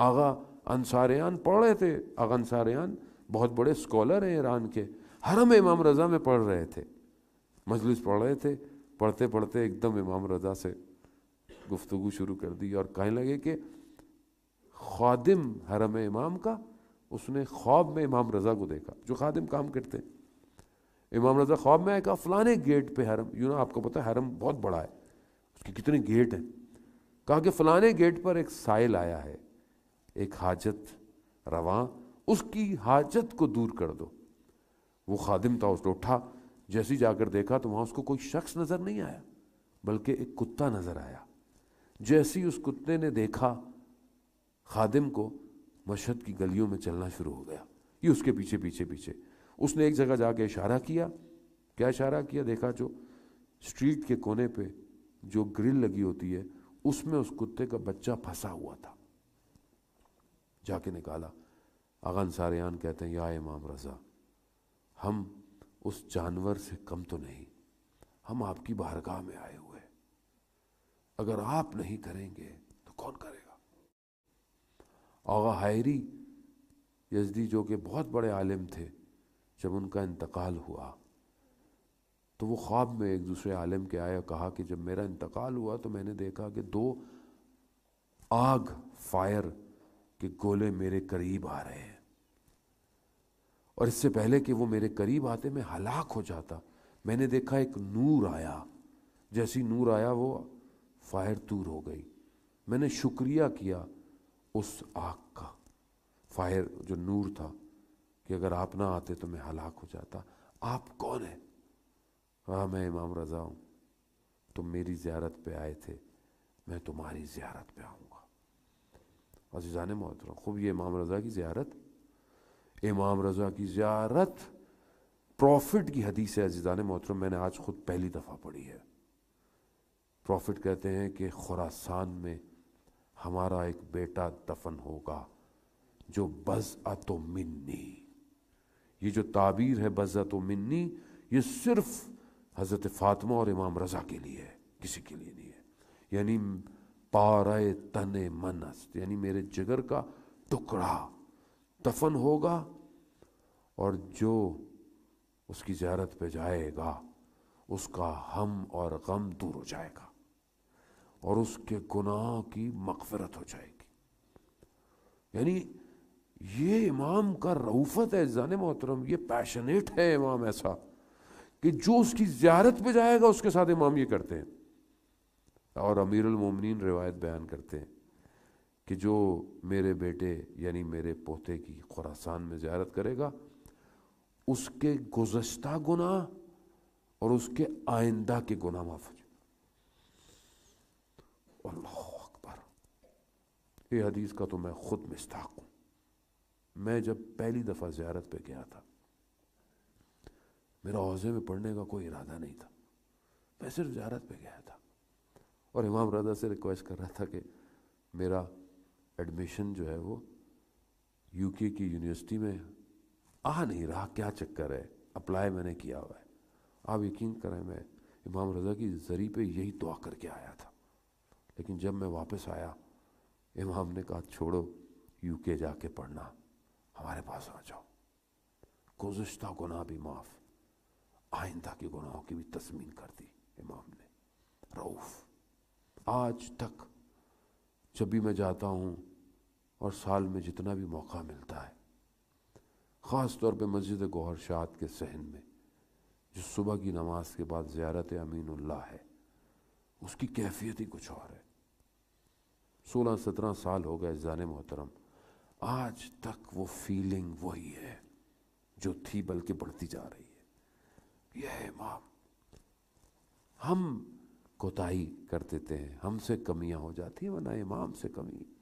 आगा अंसारयान पढ़ रहे थे आगा अनसारेन बहुत बड़े स्कॉलर हैं ईरान के हरम इमाम रज़ा में पढ़ रहे थे मजलिस पढ़ रहे थे पढ़ते पढ़ते एकदम इमाम रज़ा से गुफ्तु शुरू कर दी और कहने लगे कि खादिम हरम इमाम का उसने ख्वाब में इमाम रज़ा को देखा जो खादिम काम करते हैं इमाम रज़ा ख्वाब में आएगा फ़लाने गेट पे हरम यू ना आपको पता है हरम बहुत बड़ा है उसके कितने गेट हैं कहा कि फ़लाने गेट पर एक साइल आया है एक हाजत रवा उसकी हाजत को दूर कर दो वो खादिम था उसने उठा जैसे जाकर देखा तो वहाँ उसको कोई शख्स नज़र नहीं आया बल्कि एक कुत्ता नज़र आया जैसे ही उस कुत्ते ने देखा खादिम को मशहद की गलियों में चलना शुरू हो गया ये उसके पीछे पीछे पीछे उसने एक जगह जाके इशारा किया क्या इशारा किया देखा जो स्ट्रीट के कोने पे जो ग्रिल लगी होती है उसमें उस कुत्ते का बच्चा फंसा हुआ था जाके निकाला आगा अंसारियान कहते हैं या इमाम रज़ा हम उस जानवर से कम तो नहीं हम आपकी बारगाह में आए हुए अगर आप नहीं करेंगे तो कौन करेगा आगा हायरी यजदी जो कि बहुत बड़े आलिम थे जब उनका इंतकाल हुआ तो वो ख्वाब में एक दूसरे आलिम के आया कहा कि जब मेरा इंतकाल हुआ तो मैंने देखा कि दो आग फायर कि गोले मेरे करीब आ रहे हैं और इससे पहले कि वो मेरे करीब आते मैं हलाक हो जाता मैंने देखा एक नूर आया जैसी नूर आया वो फायर दूर हो गई मैंने शुक्रिया किया उस आग का फायर जो नूर था कि अगर आप ना आते तो मैं हलाक हो जाता आप कौन है हाँ मैं इमाम रज़ा हूँ तुम मेरी ज़्यारत पे आए थे मैं तुम्हारी ज़्यारत पे आऊँगा अजीज़ान मोहतरम खूब ये इमाम रज़ा की ज़्यारत इमाम रज़ा की ज़्यारत प्रॉफिट की हदीस है अजीज़ान मोहतरम मैंने आज खुद पहली दफ़ा पढ़ी है प्रॉफिट कहते हैं कि खुरासान में हमारा एक बेटा दफन होगा जो बज़ तो मिन्नी ये जो ताबीर है बज़ तो मिन्नी ये सिर्फ़ हज़रत फातमा और इमाम रज़ा के लिए है किसी के लिए नहीं है यानी पारय तने मनस्त यानी मेरे जिगर का टुकड़ा दफन होगा और जो उसकी ज्यारत पे जाएगा उसका हम और गम दूर हो जाएगा और उसके गुनाह की मकफरत हो जाएगी यानी ये इमाम का रऊफत है जान मोहतरम ये पैशनेट है इमाम ऐसा कि जो उसकी ज्यारत पे जाएगा उसके साथ इमाम ये करते हैं और अमीर मोमिनीन रिवायत बयान करते हैं कि जो मेरे बेटे यानी मेरे पोते की खुरासान में ज्यारत करेगा उसके गुजशत गुना और उसके आइंदा के गुना माफ हो जाए अल्लाह अकबर ये हदीस का तो मैं खुद मुस्ताक हूं मैं जब पहली दफ़ा ज्यारत पे गया था मेरा हौजे में पढ़ने का कोई इरादा नहीं था मैं सिर्फ ज्यारत पे गया था और इमाम रजा से रिक्वेस्ट कर रहा था कि मेरा एडमिशन जो है वो यूके की यूनिवर्सिटी में आ नहीं रहा क्या चक्कर है अप्लाई मैंने किया हुआ है आप यकीन करें मैं इमाम रजा की जरी पे यही दुआ करके आया था लेकिन जब मैं वापस आया इमाम ने कहा छोड़ो यूके जाके पढ़ना हमारे पास आ जाओ गुजशत गुनाह भी माफ़ आइंदा के गुनाहों की भी तस्मीन कर दी इमाम ने रऊफ़ आज तक जब भी मैं जाता हूँ और साल में जितना भी मौका मिलता है ख़ास तौर पे मस्जिद गौहर शाद के सहन में जो सुबह की नमाज के बाद ज़्यारत अमीनुल्लाह है उसकी कैफियत ही कुछ और है सोलह सत्रह साल हो गए जान मोहतरम आज तक वो फीलिंग वही है जो थी बल्कि बढ़ती जा रही है यह है इमाम हम कोताही कर देते हैं हमसे कमियां हो जाती हैं वरना इमाम से कमी